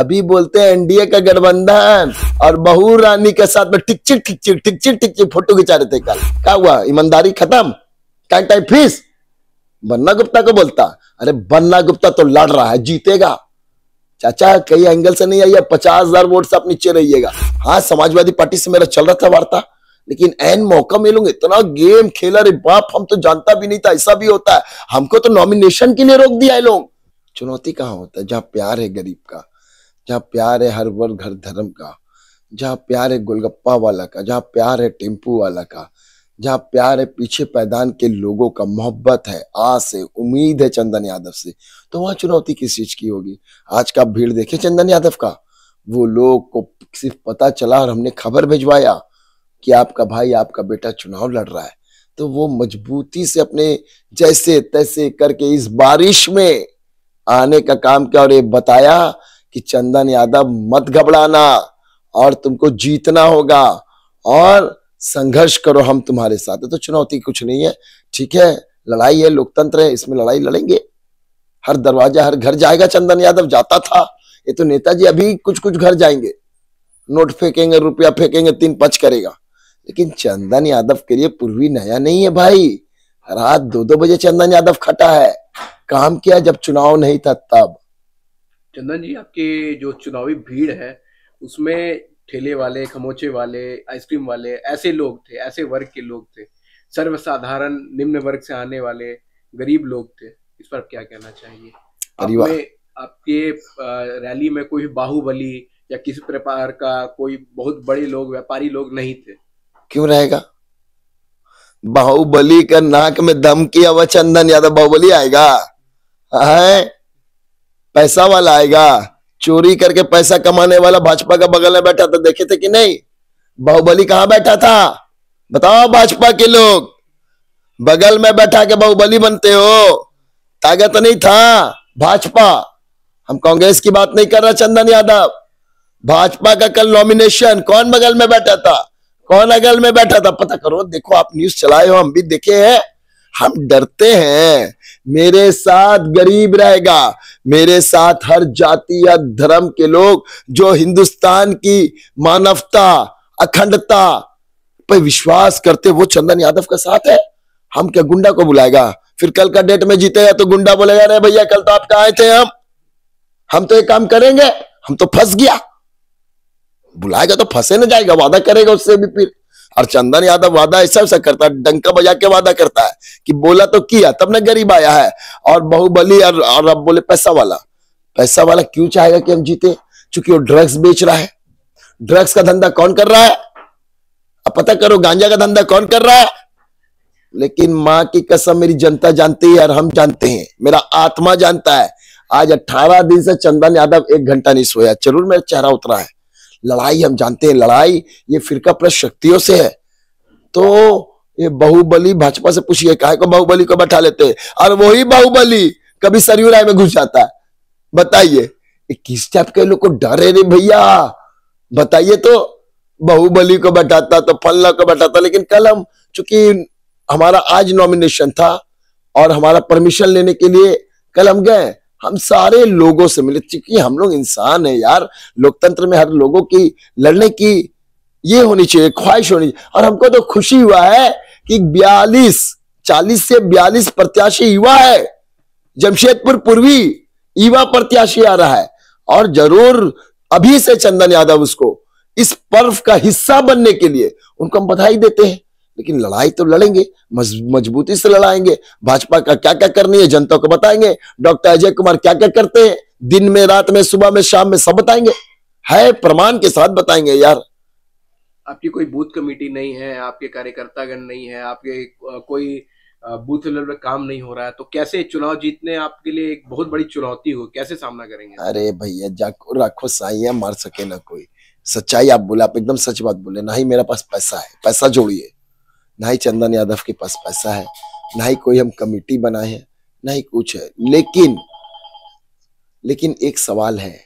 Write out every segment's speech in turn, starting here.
अभी बोलते हैं एनडीए का गठबंधन और बहू रानी के साथ में टिक टिक टिक टिकचिट टिक टिकचिट फोटो खिंचा रहे थे कल क्या हुआ ईमानदारी खत्म क्या टाइप फीस बन्ना गुप्ता को बोलता अरे बन्ना गुप्ता तो लड़ रहा है जीतेगा चाचा कई एंगल से नहीं आइए पचास हजार वोट से आप नीचे रहिएगा हाँ समाजवादी पार्टी से मेरा चल रहा था वार्ता लेकिन एन मौका मिलूंगे इतना गेम खेला रे बाप हम तो जानता भी नहीं था ऐसा भी होता है हमको तो नॉमिनेशन के लिए रोक दिया है लोग चुनौती कहाँ होता है जहां प्यार है गरीब का जहाँ प्यार है हर वर्ग हर धर्म का जहाँ प्यार है गोलगप्पा वाला का जहाँ प्यार है टेम्पू वाला का जहाँ प्यार है पीछे पैदान के लोगों का मोहब्बत है आस है उम्मीद है चंदन यादव से तो वहाँ चुनौती किस चीज की होगी आज का भीड़ देखे चंदन यादव का वो लोग को सिर्फ पता चला और हमने खबर भिजवाया कि आपका भाई आपका बेटा चुनाव लड़ रहा है तो वो मजबूती से अपने जैसे तैसे करके इस बारिश में आने का काम किया और ये बताया कि चंदन यादव मत घबराना और तुमको जीतना होगा और संघर्ष करो हम तुम्हारे साथ तो चुनौती कुछ नहीं है ठीक है लड़ाई है लोकतंत्र है इसमें लड़ाई लड़ेंगे हर दरवाजा हर घर जाएगा चंदन यादव जाता था ये तो नेताजी अभी कुछ कुछ घर जाएंगे नोट फेंकेंगे रुपया फेंकेंगे तीन पच करेगा लेकिन चंदन यादव के लिए पूर्वी नया नहीं है भाई रात दो दो बजे चंदन यादव खटा है काम किया जब चुनाव नहीं था तब चंदन जी आपके जो चुनावी भीड़ है उसमें ठेले वाले खमोचे वाले आइसक्रीम वाले ऐसे लोग थे ऐसे वर्ग के लोग थे सर्वसाधारण निम्न वर्ग से आने वाले गरीब लोग थे इस पर क्या कहना चाहिए आपने आपके रैली में कोई बाहुबली या किसी प्रकार का कोई बहुत बड़े लोग व्यापारी लोग नहीं थे क्यों रहेगा बाहुबली का नाक में दम किया वह चंदन यादव बाहुबली आएगा है पैसा वाला आएगा चोरी करके पैसा कमाने वाला भाजपा का बगल में बैठा था देखे थे कि नहीं बाहुबली कहा बैठा था बताओ भाजपा के लोग बगल में बैठा के बाहुबली बनते हो ताकत नहीं था भाजपा हम कांग्रेस की बात नहीं कर रहा चंदन यादव भाजपा का कल नॉमिनेशन कौन बगल में बैठा था कौन अगल में बैठा था पता करो देखो आप न्यूज चलाए हो हम भी देखे हैं हम डरते हैं मेरे साथ गरीब रहेगा मेरे साथ हर जाति या धर्म के लोग जो हिंदुस्तान की मानवता अखंडता पर विश्वास करते वो चंदन यादव का साथ है हम क्या गुंडा को बुलाएगा फिर कल का डेट में जीतेगा तो गुंडा बोलेगा अरे भैया कल तो आप कहा आए थे हम हम तो ये काम करेंगे हम तो फंस गया बुलाएगा तो फंसे ना जाएगा वादा करेगा उससे भी फिर और चंदन यादव वादा ऐसा ऐसा करता है डंका बजा के वादा करता है कि बोला तो किया तब ना गरीब आया है और बाहुबली और, और अब बोले पैसा वाला पैसा वाला क्यों चाहेगा कि हम जीते चूंकि वो ड्रग्स बेच रहा है ड्रग्स का धंधा कौन कर रहा है अब पता करो गांजा का धंधा कौन कर रहा है लेकिन माँ की कसम मेरी जनता जानती है और हम जानते हैं मेरा आत्मा जानता है आज 18 दिन से चंदन यादव एक घंटा नहीं सोया जरूर मेरा चेहरा उतरा है लड़ाई हम जानते हैं लड़ाई ये फिरका प्लस शक्तियों से है तो ये बाहुबली भाजपा से पूछिए काय को बाहुबली को बैठा लेते हैं और वही बाहुबली कभी सरयू राय में घुस जाता है बताइए किस टाइप के लोग को डर है रे भैया बताइए तो बाहुबली को बैठाता तो फलना को बैठाता लेकिन कल हम चूंकि हमारा आज नॉमिनेशन था और हमारा परमिशन लेने के लिए कल हम गए हम सारे लोगों से मिले क्योंकि हम लोग इंसान है यार लोकतंत्र में हर लोगों की लड़ने की ये होनी चाहिए ख्वाहिश होनी चाहिए और हमको तो खुशी हुआ है कि बयालीस चालीस से बयालीस प्रत्याशी युवा है जमशेदपुर पूर्वी युवा प्रत्याशी आ रहा है और जरूर अभी से चंदन यादव उसको इस पर्व का हिस्सा बनने के लिए उनको हम बधाई देते हैं लेकिन लड़ाई तो लड़ेंगे मजबूती से लड़ाएंगे भाजपा का क्या क्या करनी है जनता को बताएंगे डॉक्टर अजय कुमार क्या क्या करते हैं दिन में रात में सुबह में शाम में सब बताएंगे है प्रमाण के साथ बताएंगे यार आपकी कोई बूथ कमेटी नहीं है आपके कार्यकर्तागण नहीं है आपके कोई बूथ लेवल पर काम नहीं हो रहा है तो कैसे चुनाव जीतने आपके लिए एक बहुत बड़ी चुनौती हो कैसे सामना करेंगे अरे भैया जाको राखो साइया मार सके ना कोई सच्चाई आप बोले आप एकदम सच बात बोले ना ही मेरे पास पैसा है पैसा जोड़िए ना ही चंदन यादव के पास पैसा है ना ही कोई हम कमेटी बनाए हैं ना ही कुछ है लेकिन लेकिन एक सवाल है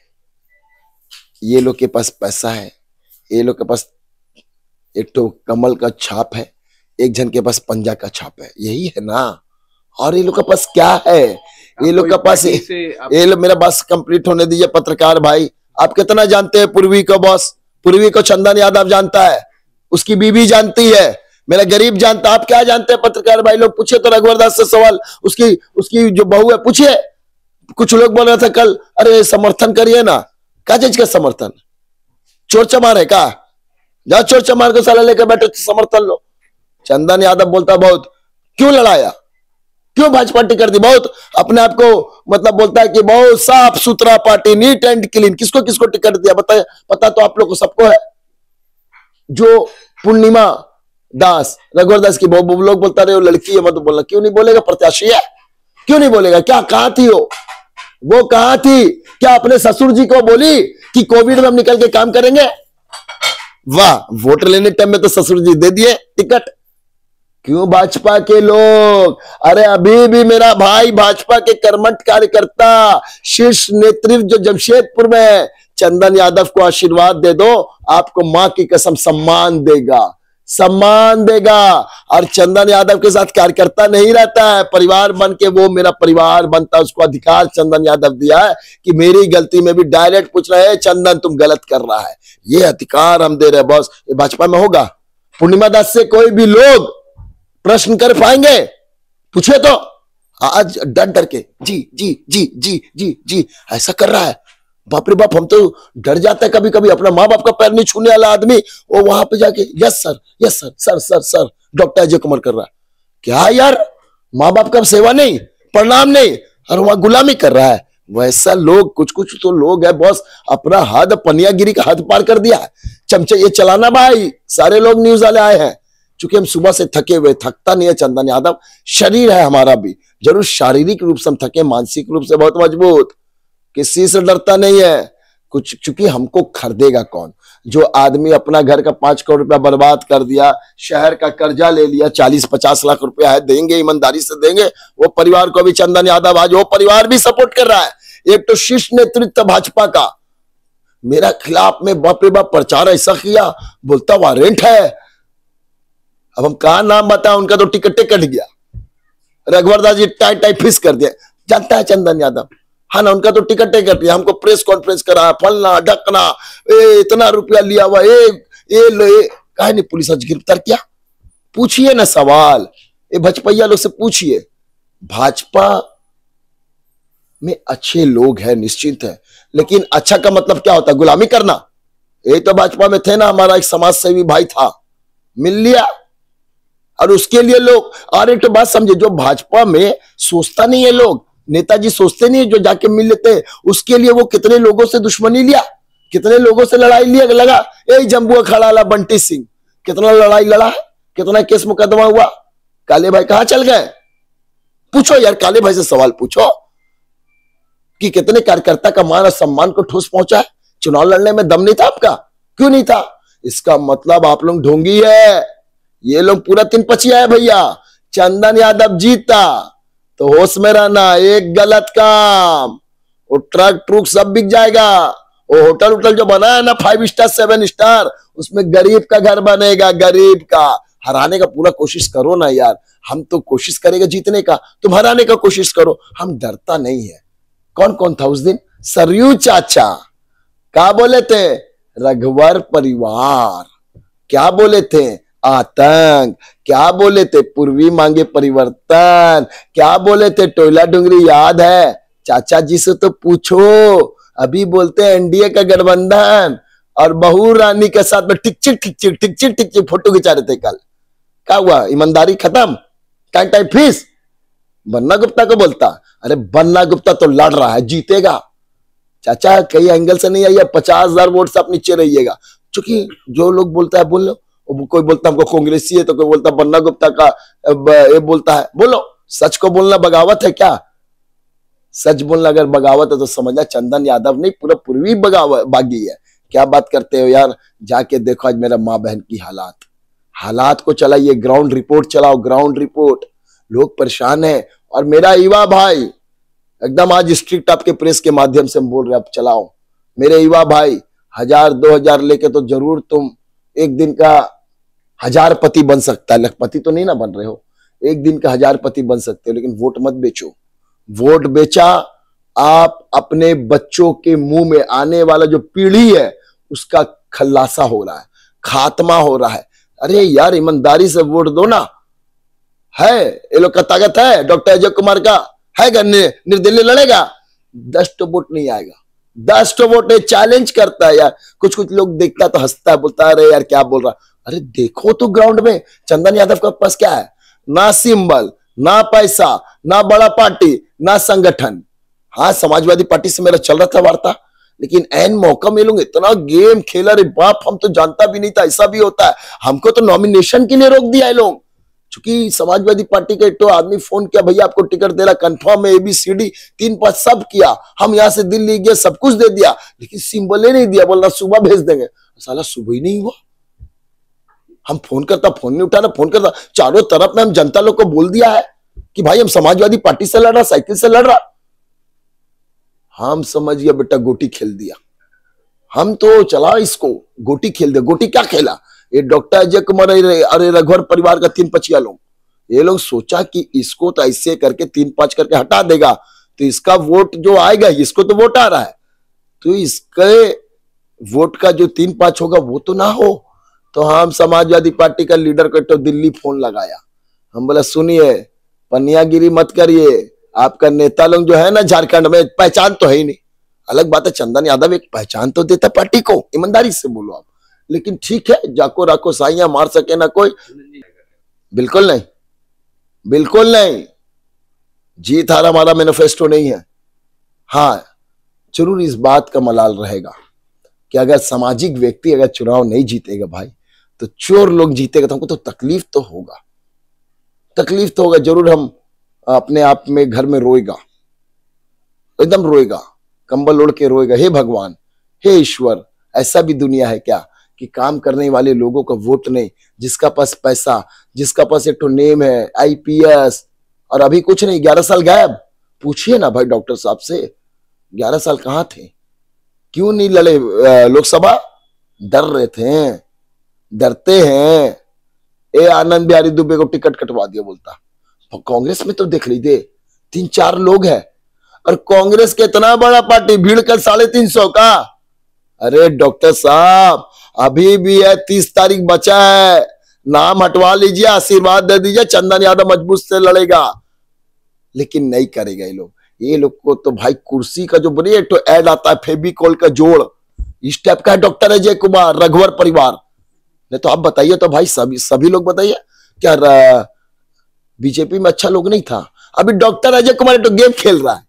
ये लोग के पास पैसा है ये लोग के पास एक तो कमल का छाप है एक जन के पास पंजा का छाप है यही है ना और ये लोग के पास क्या है ये लोग के पास ये लो मेरा बस कंप्लीट होने दीजिए पत्रकार भाई आप कितना जानते हैं पूर्वी को बॉस पूर्वी को चंदन यादव जानता है उसकी बीवी जानती है मेरा गरीब जानता आप क्या जानते हैं पत्रकार भाई लोग पूछे तो रघुवर दास से सवाल उसकी उसकी जो बहू है पूछिए कुछ लोग बोल रहे थे कल अरे समर्थन करिए ना क्या चीज का समर्थन चोर चमार है का जा चोर चमार को साला लेकर बैठो समर्थन लो चंदन यादव बोलता बहुत क्यों लड़ाया क्यों भाजपा पार्टी कर दी बहुत अपने आप को मतलब बोलता है कि बहुत साफ सुथरा पार्टी नीट एंड क्लीन किसको किसको टिकट दिया बताया पता तो आप लोग को सबको है जो पूर्णिमा दास रघुवर दास की बहुत लोग बोलता रहे हो लड़की है मत बोलना क्यों नहीं बोलेगा प्रत्याशी है क्यों नहीं बोलेगा क्या कहा थी वो वो कहा थी क्या अपने ससुर जी को बोली कि कोविड में हम निकल के काम करेंगे वाह वोट लेने टाइम में तो ससुर जी दे दिए टिकट क्यों भाजपा के लोग अरे अभी भी मेरा भाई भाजपा के कर्मठ कार्यकर्ता शीर्ष नेतृत्व जो जमशेदपुर में चंदन यादव को आशीर्वाद दे दो आपको मां की कसम सम्मान देगा सम्मान देगा और चंदन यादव के साथ कार्यकर्ता नहीं रहता है परिवार बन के वो मेरा परिवार बनता है उसको अधिकार चंदन यादव दिया है कि मेरी गलती में भी डायरेक्ट पूछ रहे हैं चंदन तुम गलत कर रहा है ये अधिकार हम दे रहे बॉस ये भाजपा में होगा पूर्णिमा दास से कोई भी लोग प्रश्न कर पाएंगे पूछे तो आज डर डर के जी जी जी जी जी जी ऐसा कर रहा है बाप रे बाप हम तो डर जाते हैं कभी कभी अपना माँ बाप का पैर नहीं छूने वाला आदमी वो वहां पे जाके yes sir yes sir sir sir sir doctor Ajay Kumar कर रहा क्या यार माँ बाप का सेवा नहीं प्रणाम नहीं और वहां गुलामी कर रहा है वैसा लोग कुछ कुछ तो लोग है बॉस अपना हद पनियागिरी का हद पार कर दिया है चमचे ये चलाना भाई सारे लोग न्यूज वाले आए हैं चूंकि हम सुबह से थके हुए थकता नहीं है चंदन यादव शरीर है हमारा भी जरूर शारीरिक रूप से हम थके मानसिक रूप से बहुत मजबूत किसी से डरता नहीं है कुछ चूंकि हमको खरीदेगा कौन जो आदमी अपना घर का पांच करोड़ रुपया बर्बाद कर दिया शहर का कर्जा ले लिया चालीस पचास लाख रुपया है देंगे ईमानदारी से देंगे वो परिवार को भी चंदन यादव आज वो परिवार भी सपोर्ट कर रहा है एक तो शीर्ष नेतृत्व भाजपा का मेरा खिलाफ में बाप रे बाप प्रचार ऐसा किया बोलता वारंट है अब हम कहा नाम बताए उनका तो टिकट कट गया रघुवर दास जी टाइट टाइप फिस कर दिया जानता है चंदन यादव है हाँ ना उनका तो टिकट है करती है हमको प्रेस कॉन्फ्रेंस करा फलना ढकना इतना रुपया लिया हुआ ए ए लो ए कहा नहीं पुलिस आज गिरफ्तार किया पूछिए ना सवाल ये भाजपा लोग से पूछिए भाजपा में अच्छे लोग हैं निश्चित है लेकिन अच्छा का मतलब क्या होता है गुलामी करना ये तो भाजपा में थे ना हमारा एक समाज सेवी भाई था मिल लिया और उसके लिए लोग और एक तो बात समझे जो भाजपा में सोचता नहीं है लोग नेताजी सोचते नहीं जो जाके मिल लेते उसके लिए वो कितने लोगों से दुश्मनी लिया कितने लोगों से लड़ाई लिया लगा ए जम्बुआ खड़ा बंटी सिंह कितना लड़ाई लड़ा है कितना केस मुकदमा हुआ काले भाई कहा चल गए पूछो यार काले भाई से सवाल पूछो कि कितने कार्यकर्ता का मान और सम्मान को ठोस पहुंचा है चुनाव लड़ने में दम नहीं था आपका क्यों नहीं था इसका मतलब आप लोग ढोंगी है ये लोग पूरा तीन पचिया है भैया चंदन यादव जीता तो होश में रहना एक गलत काम वो ट्रक ट्रुक सब बिक जाएगा वो होटल उटल जो बना है ना फाइव स्टार सेवन स्टार उसमें गरीब का घर बनेगा गरीब का हराने का पूरा कोशिश करो ना यार हम तो कोशिश करेगा जीतने का तुम हराने का कोशिश करो हम डरता नहीं है कौन कौन था उस दिन सरयू चाचा क्या बोले थे रघुवर परिवार क्या बोले थे आतंक क्या बोले थे पूर्वी मांगे परिवर्तन क्या बोले थे टोयला डुंगरी याद है चाचा जी से तो पूछो अभी बोलते हैं एनडीए का गठबंधन और बहू रानी के साथ में टिकचिट टिकचिट टिकचिट टिकचिट फोटो खिंचा रहे थे कल क्या हुआ ईमानदारी खत्म क्या टाइम फीस बन्ना गुप्ता को बोलता अरे बन्ना गुप्ता तो लड़ रहा है जीतेगा चाचा कई एंगल से नहीं आइए पचास हजार वोट से आप नीचे रहिएगा चूंकि जो लोग बोलता है बोल लो कोई बोलता हमको कांग्रेसी है तो कोई बोलता बन्ना गुप्ता का ये बोलता है बोलो सच को बोलना बगावत है क्या सच बोलना अगर बगावत है तो समझना चंदन यादव नहीं पूरा पूर्वी बगावत बागी है क्या बात करते हो यार जाके देखो आज मेरा माँ बहन की हालात हालात को चलाइए ग्राउंड रिपोर्ट चलाओ ग्राउंड रिपोर्ट लोग परेशान है और मेरा युवा भाई एकदम आज स्ट्रिक्ट आपके प्रेस के माध्यम से हम बोल रहे आप चलाओ मेरे युवा भाई हजार दो हजार लेके तो जरूर तुम एक दिन का हजार पति बन सकता है लखपति तो नहीं ना बन रहे हो एक दिन का हजार पति बन सकते हो लेकिन वोट मत बेचो वोट बेचा आप अपने बच्चों के मुंह में आने वाला जो पीढ़ी है उसका खल्लासा हो रहा है खात्मा हो रहा है अरे यार ईमानदारी से वोट दो ना है ये लोग का ताकत है डॉक्टर अजय कुमार का है निर्दलीय लड़ेगा दस तो वोट नहीं आएगा दस तो वोट चैलेंज करता है यार कुछ कुछ लोग देखता तो हंसता है बोलता है अरे यार क्या बोल रहा अरे देखो तो ग्राउंड में चंदन यादव का पास क्या है ना सिंबल ना पैसा ना बड़ा पार्टी ना संगठन हाँ समाजवादी पार्टी से मेरा चल रहा था वार्ता लेकिन एन मौका मिलूंगे इतना गेम खेला रे बाप हम तो जानता भी नहीं था ऐसा भी होता है हमको तो नॉमिनेशन के लिए रोक दिया है लोग चूंकि समाजवादी पार्टी के तो आदमी फोन किया भैया आपको टिकट दे रहा कंफर्म है एबीसीडी तीन पांच सब किया हम यहाँ से दिल्ली गए सब कुछ दे दिया लेकिन सिंबल ही नहीं दिया बोल रहा सुबह भेज देंगे साला सुबह ही नहीं हुआ हम फोन करता फोन नहीं उठा रहा फोन करता चारों तरफ में हम जनता लोग को बोल दिया है कि भाई हम समाजवादी पार्टी से लड़ रहा साइकिल से लड़ रहा हम समझ गया बेटा गोटी खेल दिया हम तो चला इसको गोटी खेल दिया गोटी क्या खेला ये डॉक्टर अजय कुमार अरे रघुवर परिवार का तीन पचिया लोग ये लोग सोचा कि इसको तो ऐसे करके तीन पांच करके हटा देगा तो इसका वोट जो आएगा इसको तो वोट आ रहा है तो इसके वोट का जो तीन पांच होगा वो तो ना हो तो हम समाजवादी पार्टी का लीडर को तो दिल्ली फोन लगाया हम बोला सुनिए पनियागिरी मत करिए आपका नेता लोग जो है ना झारखंड में पहचान तो है ही नहीं अलग बात है चंदन यादव एक पहचान तो देता पार्टी को ईमानदारी से बोलो आप लेकिन ठीक है जाको राको साइया मार सके ना कोई बिल्कुल नहीं बिल्कुल नहीं जीत हार हमारा मैनिफेस्टो नहीं है हाँ जरूर इस बात का मलाल रहेगा कि अगर सामाजिक व्यक्ति अगर चुनाव नहीं जीतेगा भाई तो चोर लोग जीतेगा तो हमको तो तकलीफ तो होगा तकलीफ तो होगा जरूर हम अपने आप में घर में रोएगा एकदम रोएगा कंबल लोड़ के रोएगा हे भगवान हे ईश्वर ऐसा भी दुनिया है क्या कि काम करने वाले लोगों का वोट नहीं जिसका पास पैसा जिसका पास एक तो नेम है आईपीएस और अभी कुछ नहीं ग्यारह साल गायब पूछिए ना भाई डॉक्टर साहब से ग्यारह साल कहाँ थे क्यों नहीं लड़े लोकसभा डर रहे थे डरते हैं ए आनंद बिहारी दुबे को टिकट कटवा दिया बोलता कांग्रेस में तो देख लीजिए तीन चार लोग हैं और कांग्रेस के इतना बड़ा पार्टी भीड़ कर साढ़े तीन सौ का अरे डॉक्टर साहब अभी भी है तीस तारीख बचा है नाम हटवा लीजिए आशीर्वाद दे दीजिए चंदन यादव मजबूत से लड़ेगा लेकिन नहीं करेगा ये लोग ये लोग को तो भाई कुर्सी का जो बने तो ऐड आता है फेबी कॉल का जोड़ इस टाइप का है डॉक्टर अजय कुमार रघुवर परिवार नहीं तो आप बताइए तो भाई सभी सभी लोग बताइए क्या बीजेपी में अच्छा लोग नहीं था अभी डॉक्टर अजय कुमार तो गेम खेल रहा है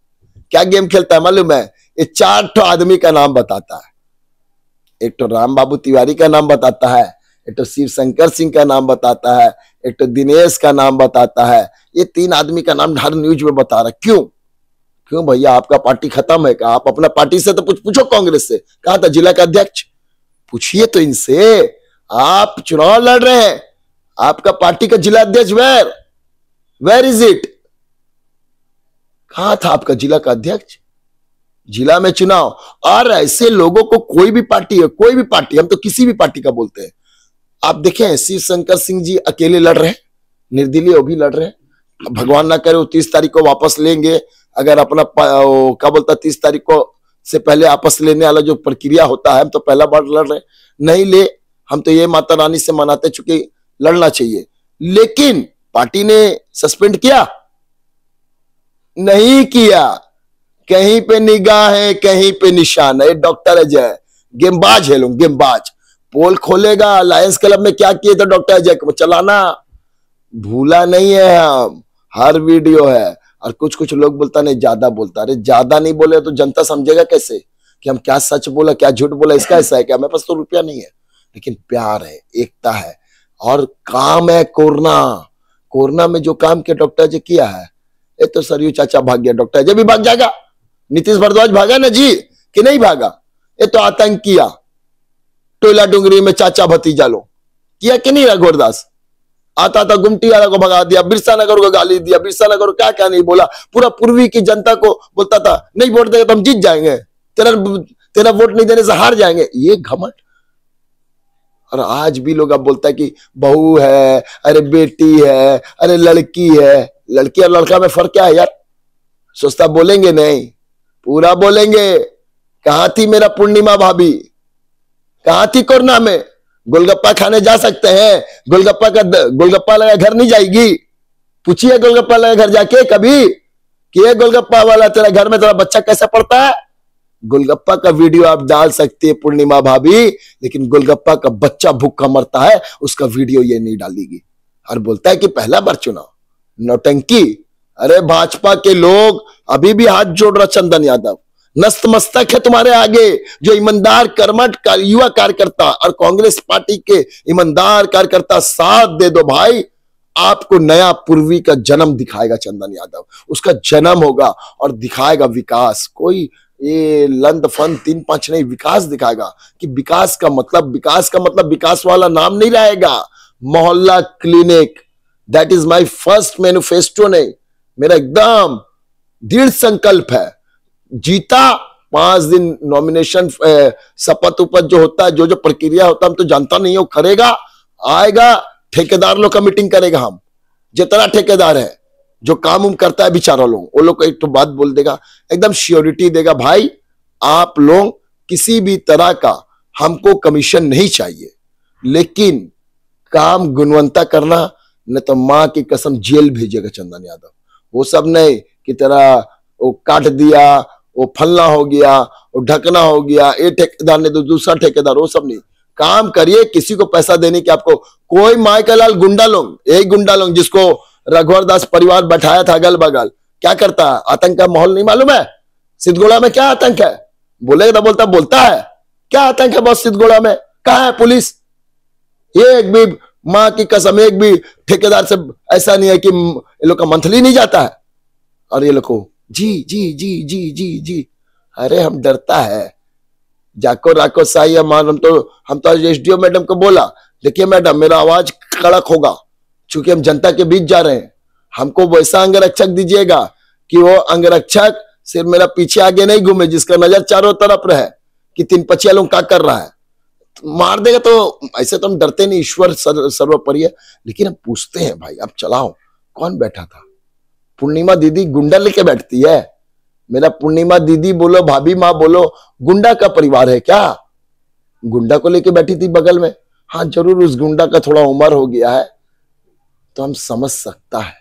क्या गेम खेलता है मालूम है ये चार ठो आदमी का नाम बताता है एक तो राम बाबू तिवारी का नाम बताता है एक तो शिव शंकर सिंह का नाम बताता है एक तो दिनेश का नाम बताता है ये तीन आदमी का नाम हर न्यूज में बता रहा क्यों क्यों भैया आपका पार्टी खत्म है क्या आप अपना पार्टी से तो कुछ पूछो कांग्रेस से कहा था जिला का अध्यक्ष पूछिए तो इनसे आप चुनाव लड़ रहे हैं आपका पार्टी का जिला अध्यक्ष वेर वेर इज इट कहा था आपका जिला का अध्यक्ष जिला में चुनाव और ऐसे लोगों को कोई भी पार्टी है कोई भी पार्टी हम तो किसी भी पार्टी का बोलते हैं आप देखें शिव शंकर सिंह जी अकेले लड़ रहे हैं निर्दलीय भी लड़ रहे हैं भगवान ना करे वो तीस तारीख को वापस लेंगे अगर अपना क्या बोलता तीस तारीख को से पहले आपस लेने वाला जो प्रक्रिया होता है हम तो पहला बार लड़ रहे नहीं ले हम तो ये माता रानी से मनाते चुके लड़ना चाहिए लेकिन पार्टी ने सस्पेंड किया नहीं किया कहीं पे निगाह है कहीं पे निशान है डॉक्टर अजय गेमबाज है लोग गेमबाज पोल खोलेगा लायंस क्लब में क्या किए थे डॉक्टर अजय को चलाना भूला नहीं है हम हर वीडियो है और कुछ कुछ लोग बोलता नहीं ज्यादा बोलता अरे ज्यादा नहीं बोले तो जनता समझेगा कैसे कि हम क्या सच बोला क्या झूठ बोला इसका ऐसा है क्या हमारे पास तो रुपया नहीं है लेकिन प्यार है एकता है और काम है कोरोना कोरोना में जो काम के डॉक्टर जी किया है ये तो सरयू चाचा भाग गया डॉक्टर जी भी भाग जाएगा नीतीश भारद्वाज भागा ना जी कि नहीं भागा ये तो आतंक किया टोला डूंगी में चाचा भतीजा लो किया कि नहीं रघुवर आता था गुमटी वाला को भगा दिया बिरसा नगर को गाली दिया बिरसा नगर क्या क्या नहीं बोला पूरा पूर्वी की जनता को बोलता था नहीं वोट देगा तो हम जीत जाएंगे तेरा तेरा वोट नहीं देने से हार जाएंगे ये घमंड और आज भी लोग अब बोलता है कि बहू है अरे बेटी है अरे लड़की है लड़की और लड़का में फर्क क्या है यार सोचता बोलेंगे नहीं पूरा बोलेंगे कहा थी मेरा पूर्णिमा भाभी कहा थी कोरोना में गोलगप्पा खाने जा सकते हैं गोलगप्पा का गोलगप्पा लगा घर नहीं जाएगी पूछिए गोलगप्पा लगा घर जाके कभी कि ये गोलगप्पा वाला तेरा घर में तेरा बच्चा कैसे पड़ता है गोलगप्पा का वीडियो आप डाल सकती है पूर्णिमा भाभी लेकिन गोलगप्पा का बच्चा भूखा मरता है उसका वीडियो ये नहीं डालेगी और बोलता है कि पहला बार चुनाव नौटंकी अरे भाजपा के लोग अभी भी हाथ जोड़ रहा चंदन यादव नस्तमस्तक है तुम्हारे आगे जो ईमानदार कर्मठ का, युवा कार्यकर्ता और कांग्रेस पार्टी के ईमानदार कार्यकर्ता साथ दे दो भाई आपको नया पूर्वी का जन्म दिखाएगा चंदन यादव उसका जन्म होगा और दिखाएगा विकास कोई ये लंद फन तीन पांच नहीं विकास दिखाएगा कि विकास का मतलब विकास का मतलब विकास वाला नाम नहीं रहेगा मोहल्ला clinic that is my first manifesto नहीं मेरा एकदम दृढ़ संकल्प है जीता पांच दिन नॉमिनेशन शपथ उपथ जो होता है जो जो प्रक्रिया होता है हम तो जानता नहीं हो करेगा आएगा ठेकेदार लोग का मीटिंग करेगा हम जितना ठेकेदार है जो काम उम करता है बेचारा लोग वो लोग को एक तो बात बोल देगा एकदम श्योरिटी देगा भाई आप लोग किसी भी तरह का हमको कमीशन नहीं चाहिए लेकिन काम गुणवंता करना न तो माँ की कसम जेल भेजेगा चंदन यादव वो सब नहीं कि तेरा वो काट दिया वो फलना हो गया वो ढकना हो गया ये ठेकेदार ने तो दूसरा ठेकेदार वो सब नहीं काम करिए किसी को पैसा देने की आपको कोई माइकल लाल गुंडा लोग यही गुंडा लोग जिसको रघुवर दास परिवार बैठाया था अगल बगल क्या करता है आतंक का माहौल नहीं मालूम है सिद्धगोड़ा में क्या आतंक है बोलेगा तो बोलता बोलता है क्या आतंक है बस सिद्धगोड़ा में कहा है पुलिस ये एक भी माँ की कसम एक भी ठेकेदार से ऐसा नहीं है कि ये लोग का मंथली नहीं जाता है और ये लोग को जी जी जी जी जी जी अरे हम डरता है जाको राको साई मान हम तो हम तो एस डी मैडम को बोला देखिए मैडम मेरा आवाज कड़क होगा चूंकि हम जनता के बीच जा रहे हैं हमको वैसा अंगरक्षक दीजिएगा कि वो अंगरक्षक सिर्फ मेरा पीछे आगे नहीं घूमे जिसका नजर चारों तरफ रहे कि तीन पचिया लोग क्या कर रहा है मार देगा तो ऐसे तो हम डरते नहीं ईश्वर सर्वोपरि है लेकिन हम पूछते हैं भाई अब चलाओ कौन बैठा था पूर्णिमा दीदी गुंडा लेके बैठती है मेरा पूर्णिमा दीदी बोलो भाभी माँ बोलो गुंडा का परिवार है क्या गुंडा को लेके बैठी थी बगल में हाँ जरूर उस गुंडा का थोड़ा उम्र हो गया है तो हम समझ सकता है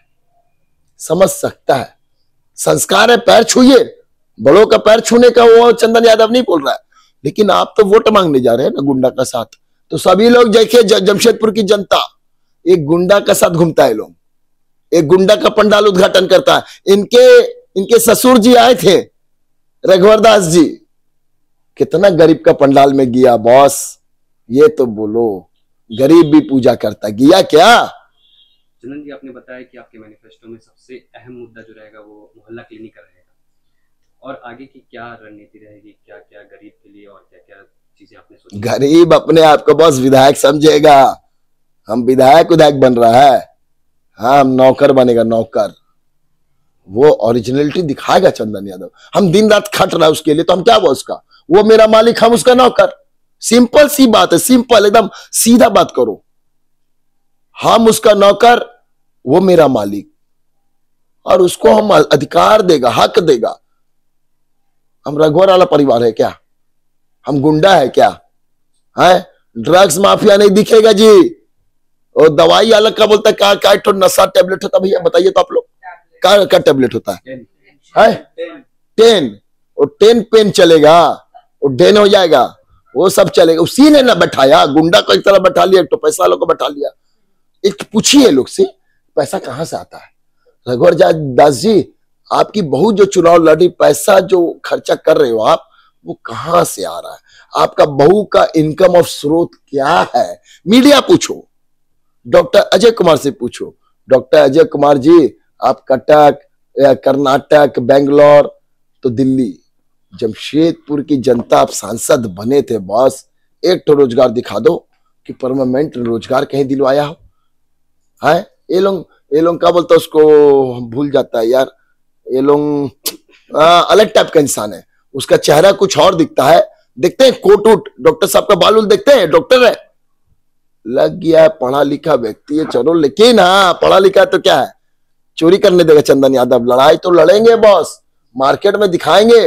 समझ सकता है संस्कार है पैर छूए बड़ों का पैर छूने का वो चंदन यादव नहीं बोल रहा है लेकिन आप तो वोट मांगने जा रहे हैं ना गुंडा का साथ तो सभी लोग देखिए जमशेदपुर की जनता एक गुंडा का साथ घूमता है लोग एक गुंडा का पंडाल उद्घाटन करता है इनके इनके ससुर जी आए थे रघुवर दास जी कितना गरीब का पंडाल में गया बॉस ये तो बोलो गरीब भी पूजा करता गया क्या चंदन जी आपने बताया कि आपके मैनिफेस्टो में सबसे अहम मुद्दा जो रहेगा वो मोहल्ला क्लिनिक का रहेगा और आगे की क्या रणनीति रहेगी क्या क्या गरीब के लिए और क्या क्या चीजें आपने सोची गरीब अपने आप को बस विधायक समझेगा हम विधायक विधायक बन रहा है हाँ हम नौकर बनेगा नौकर वो ओरिजिनलिटी दिखाएगा चंदन यादव हम दिन रात खट रहा है उसके लिए तो हम क्या वो उसका वो मेरा मालिक हम उसका नौकर सिंपल सी बात है सिंपल एकदम सीधा बात करो हम उसका नौकर वो मेरा मालिक और उसको हम अधिकार देगा हक देगा हम रघुवर वाला परिवार है क्या हम गुंडा है क्या है ड्रग्स माफिया नहीं दिखेगा जी और दवाई अलग का बोलता है क्या तो नशा टेबलेट होता भैया बताइए तो आप लोग क्या का टेबलेट होता है है टेन और टेन पेन चलेगा और डेन हो जाएगा वो सब चलेगा उसी ने ना बैठाया गुंडा को एक तरह बैठा लिया एक तो पैसा वालों को बैठा लिया एक पूछिए लोग से पैसा कहाँ से आता है रघुवर दास जी आपकी बहुत जो चुनाव लड़ी पैसा जो खर्चा कर रहे हो आप वो कहाँ से आ रहा है आपका बहू का इनकम ऑफ स्रोत क्या है मीडिया पूछो डॉक्टर अजय कुमार से पूछो डॉक्टर अजय कुमार जी आप कटक कर्नाटक बेंगलोर तो दिल्ली जमशेदपुर की जनता आप सांसद बने थे बॉस एक तो रोजगार दिखा दो कि परमानेंट रोजगार कहीं दिलवाया हो है ये लोग ये लोग क्या है उसको भूल जाता है यार ये लोग अलग टाइप का इंसान है उसका चेहरा कुछ और दिखता है देखते हैं कोट उट डॉक्टर साहब का बाल उल देखते हैं डॉक्टर है लग गया है पढ़ा लिखा व्यक्ति है चलो लेकिन हाँ पढ़ा लिखा तो क्या है चोरी करने देगा चंदन यादव लड़ाई तो लड़ेंगे बॉस मार्केट में दिखाएंगे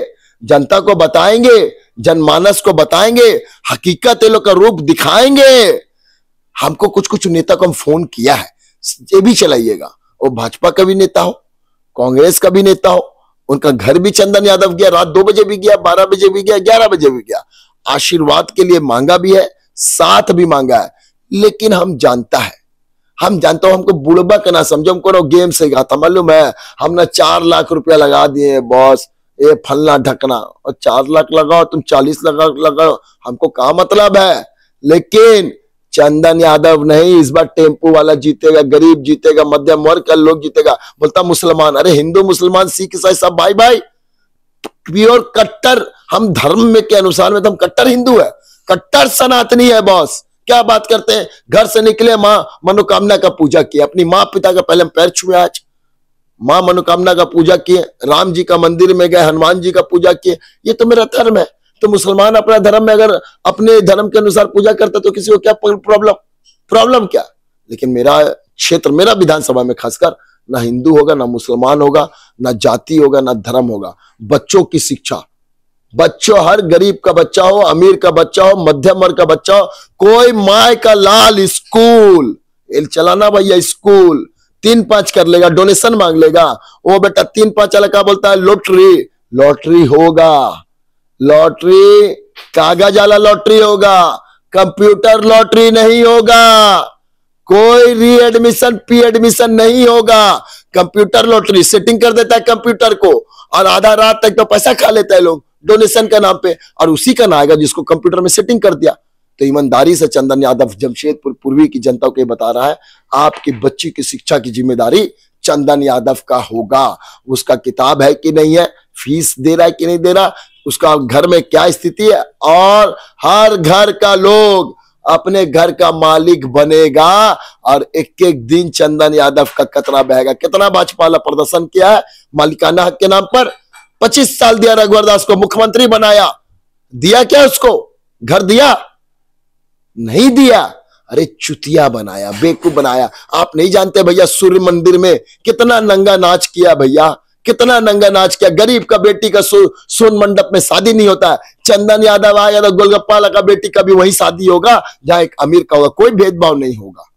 जनता को बताएंगे जनमानस को बताएंगे हकीकत ये लोग का रूप दिखाएंगे हमको कुछ कुछ नेता को हम फोन किया है ये भी चलाइएगा वो भाजपा का भी नेता हो कांग्रेस का भी नेता हो उनका घर भी चंदन यादव गया रात दो बजे भी गया बारह बजे भी गया ग्यारह बजे भी गया आशीर्वाद के लिए मांगा भी है साथ भी मांगा है लेकिन हम जानता है हम जानता हो हमको बुढ़बा का ना समझो हमको गेम से गाता मालूम है हमने चार लाख रुपया लगा दिए बॉस ये फलना ढकना और चार लाख लगाओ तुम चालीस लाख लगाओ हमको कहा मतलब है लेकिन चंदन यादव नहीं इस बार टेम्पू वाला जीतेगा गरीब जीतेगा मध्यम वर्ग का लोग जीतेगा बोलता मुसलमान अरे हिंदू मुसलमान सिख ईसाई सब भाई भाई प्योर कट्टर हम धर्म में के अनुसार में तो हम कट्टर हिंदू है कट्टर सनातनी है बॉस क्या बात करते हैं घर से निकले माँ मनोकामना का पूजा किया अपनी माँ पिता का पहले हम पैर छुए आज माँ मनोकामना का पूजा किए राम जी का मंदिर में गए हनुमान जी का पूजा किए ये तो मेरा धर्म है तो मुसलमान अपना धर्म में अगर अपने धर्म के अनुसार पूजा करता तो किसी को क्या प्रॉब्लम प्रॉब्लम क्या लेकिन मेरा क्षेत्र मेरा विधानसभा में खासकर ना हिंदू होगा ना मुसलमान होगा ना जाति होगा ना धर्म होगा बच्चों की शिक्षा बच्चों हर गरीब का बच्चा हो अमीर का बच्चा हो मध्यम वर्ग का बच्चा हो कोई माए का लाल स्कूल चलाना भैया स्कूल तीन पांच कर लेगा डोनेशन मांग लेगा वो बेटा तीन पांच अलग क्या बोलता है लॉटरी लॉटरी होगा लॉटरी कागज वाला लॉटरी होगा कंप्यूटर लॉटरी नहीं होगा कोई री एडमिशन पी एडमिशन नहीं होगा कंप्यूटर लॉटरी सेटिंग कर देता है कंप्यूटर को और आधा रात तक तो पैसा खा लेता है लोग डोनेशन का नाम पे और उसी का नाम जिसको कंप्यूटर में सेटिंग कर दिया तो ईमानदारी से चंदन यादव जमशेदपुर पूर्वी की जनता को बता रहा है आपके बच्ची की शिक्षा की जिम्मेदारी चंदन यादव का होगा उसका किताब है कि नहीं है फीस दे रहा है कि नहीं दे रहा उसका घर में क्या स्थिति है और हर घर का लोग अपने घर का मालिक बनेगा और एक एक दिन चंदन यादव का कतरा बहेगा कितना भाजपा ने प्रदर्शन किया है मालिकाना हक के नाम पर पच्चीस साल दिया रघुवर दास को मुख्यमंत्री बनाया दिया क्या उसको घर दिया नहीं दिया अरे चुतिया बनाया बेकूफ बनाया आप नहीं जानते भैया सूर्य मंदिर में कितना नंगा नाच किया भैया कितना नंगा नाच किया गरीब का बेटी का सोन मंडप में शादी नहीं होता चंदन यादव आया तो गोलगप्पा का बेटी का भी वही शादी होगा जहां एक अमीर का होगा कोई भेदभाव नहीं होगा